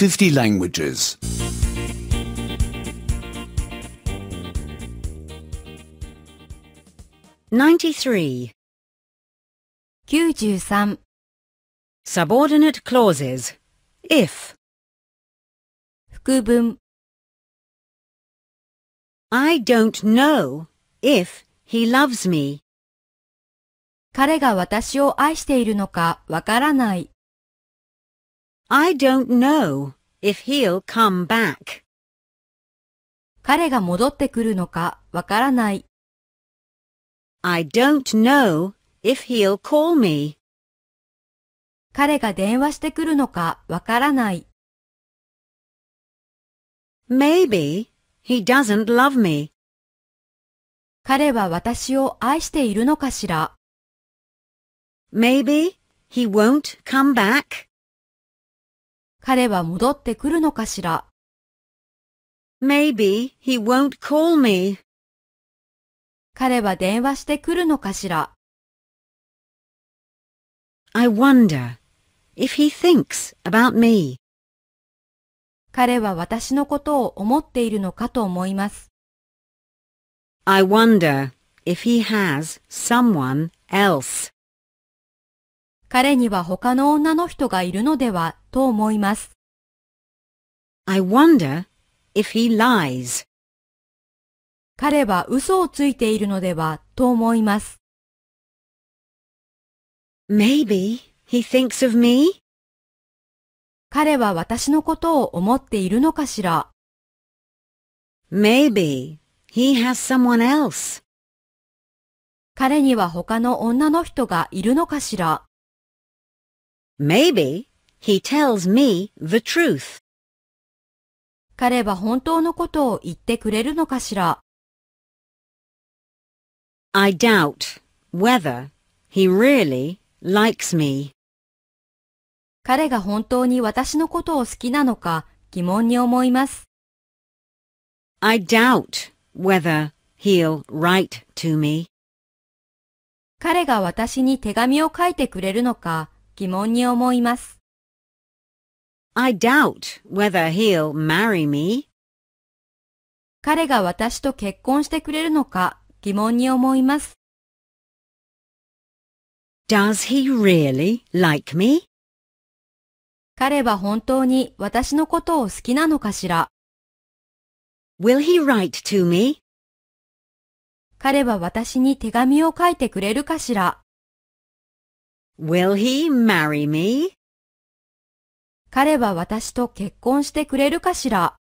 50 languages. 93. 93 Subordinate clauses. If. 副文 I don't know if he loves me. 彼が私を愛しているのかわからない。I don't know if he'll come back. 彼が戻ってくるのかわからない。I don't know if he'll call me. 彼が電話してくるのかわからない。Maybe he doesn't love me. 彼は私を愛しているのかしら ?Maybe he won't come back. 彼は戻ってくるのかしら Maybe he won't call me. 彼は電話してくるのかしら I wonder if he thinks about me. 彼は私のことを思っているのかと思います。I wonder if he has someone else. 彼には他の女の人がいるのではと思います。I wonder if he lies. 彼は嘘をついているのではと思います。Maybe he thinks of me? 彼は私のことを思っているのかしら Maybe he has someone else. 彼には他の女の人がいるのかしら Maybe he tells me the truth. 彼は本当のことを言ってくれるのかしら I doubt whether he really likes me. 彼が本当に私のことを好きなのか疑問に思います。I doubt whether he'll write to me. 彼が私に手紙を書いてくれるのか疑問に思います。I doubt whether he'll marry me. 彼が私と結婚してくれるのか疑問に思います。Does he really like me? 彼は本当に私のことを好きなのかしら ?Will he write to me? 彼は私に手紙を書いてくれるかしら Will he marry me? 彼は私と結婚してくれるかしら